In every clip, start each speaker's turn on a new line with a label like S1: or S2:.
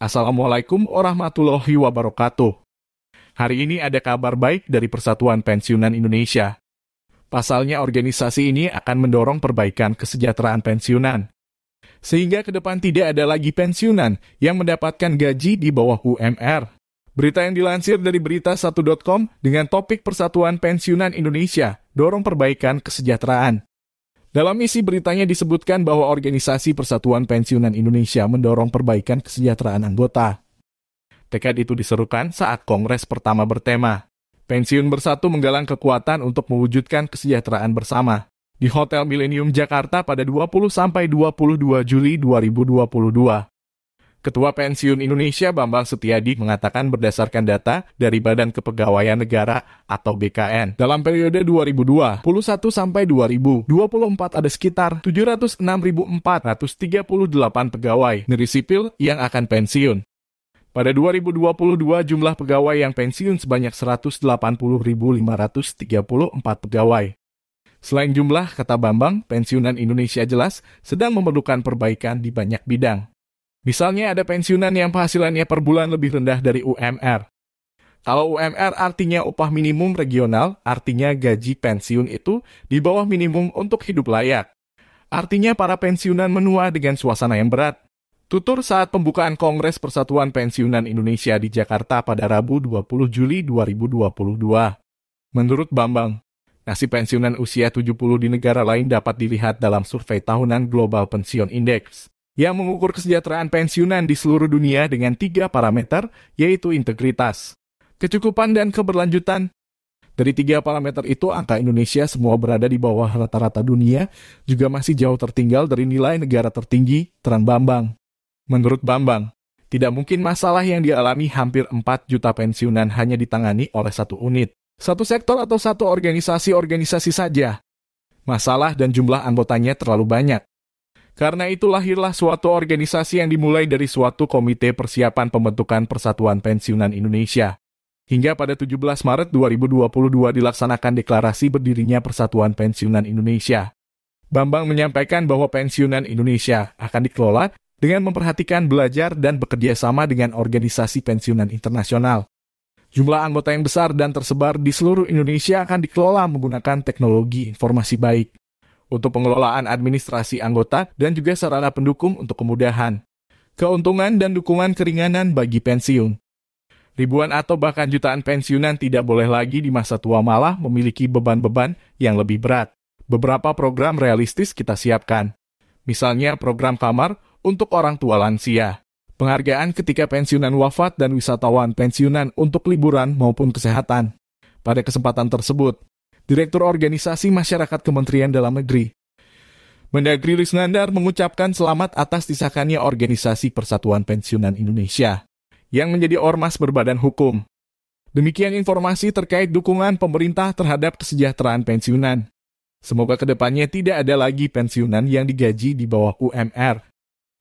S1: Assalamualaikum warahmatullahi wabarakatuh. Hari ini ada kabar baik dari Persatuan Pensiunan Indonesia. Pasalnya organisasi ini akan mendorong perbaikan kesejahteraan pensiunan. Sehingga ke depan tidak ada lagi pensiunan yang mendapatkan gaji di bawah UMR. Berita yang dilansir dari berita1.com dengan topik Persatuan Pensiunan Indonesia, dorong perbaikan kesejahteraan. Dalam isi beritanya disebutkan bahwa Organisasi Persatuan Pensiunan Indonesia mendorong perbaikan kesejahteraan anggota. Tekad itu diserukan saat Kongres pertama bertema, Pensiun Bersatu menggalang kekuatan untuk mewujudkan kesejahteraan bersama di Hotel Millennium Jakarta pada 20-22 Juli 2022. Ketua Pensiun Indonesia Bambang Setiadi mengatakan berdasarkan data dari Badan Kepegawaian Negara atau BKN. Dalam periode 2021 sampai 2024 ada sekitar 706.438 pegawai negeri sipil yang akan pensiun. Pada 2022 jumlah pegawai yang pensiun sebanyak 180.534 pegawai. Selain jumlah, kata Bambang, pensiunan Indonesia jelas sedang memerlukan perbaikan di banyak bidang. Misalnya ada pensiunan yang penghasilannya per bulan lebih rendah dari UMR. Kalau UMR artinya upah minimum regional, artinya gaji pensiun itu di bawah minimum untuk hidup layak. Artinya para pensiunan menua dengan suasana yang berat. Tutur saat pembukaan Kongres Persatuan Pensiunan Indonesia di Jakarta pada Rabu 20 Juli 2022. Menurut Bambang, nasib pensiunan usia 70 di negara lain dapat dilihat dalam survei tahunan Global Pension Index yang mengukur kesejahteraan pensiunan di seluruh dunia dengan tiga parameter, yaitu integritas, kecukupan, dan keberlanjutan. Dari tiga parameter itu, angka Indonesia semua berada di bawah rata-rata dunia, juga masih jauh tertinggal dari nilai negara tertinggi, Teran Bambang. Menurut Bambang, tidak mungkin masalah yang dialami hampir 4 juta pensiunan hanya ditangani oleh satu unit, satu sektor atau satu organisasi-organisasi saja. Masalah dan jumlah anggotanya terlalu banyak. Karena itu lahirlah suatu organisasi yang dimulai dari suatu komite persiapan pembentukan Persatuan Pensiunan Indonesia. Hingga pada 17 Maret 2022 dilaksanakan deklarasi berdirinya Persatuan Pensiunan Indonesia. Bambang menyampaikan bahwa pensiunan Indonesia akan dikelola dengan memperhatikan belajar dan bekerja sama dengan organisasi pensiunan internasional. Jumlah anggota yang besar dan tersebar di seluruh Indonesia akan dikelola menggunakan teknologi informasi baik untuk pengelolaan administrasi anggota dan juga sarana pendukung untuk kemudahan. Keuntungan dan dukungan keringanan bagi pensiun. Ribuan atau bahkan jutaan pensiunan tidak boleh lagi di masa tua malah memiliki beban-beban yang lebih berat. Beberapa program realistis kita siapkan. Misalnya program kamar untuk orang tua lansia. Penghargaan ketika pensiunan wafat dan wisatawan pensiunan untuk liburan maupun kesehatan. Pada kesempatan tersebut, Direktur Organisasi Masyarakat Kementerian Dalam Negeri. Mendagri Risnandar mengucapkan selamat atas disahkannya Organisasi Persatuan Pensiunan Indonesia yang menjadi ormas berbadan hukum. Demikian informasi terkait dukungan pemerintah terhadap kesejahteraan pensiunan. Semoga kedepannya tidak ada lagi pensiunan yang digaji di bawah UMR.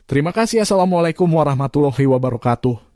S1: Terima kasih. Assalamualaikum warahmatullahi wabarakatuh.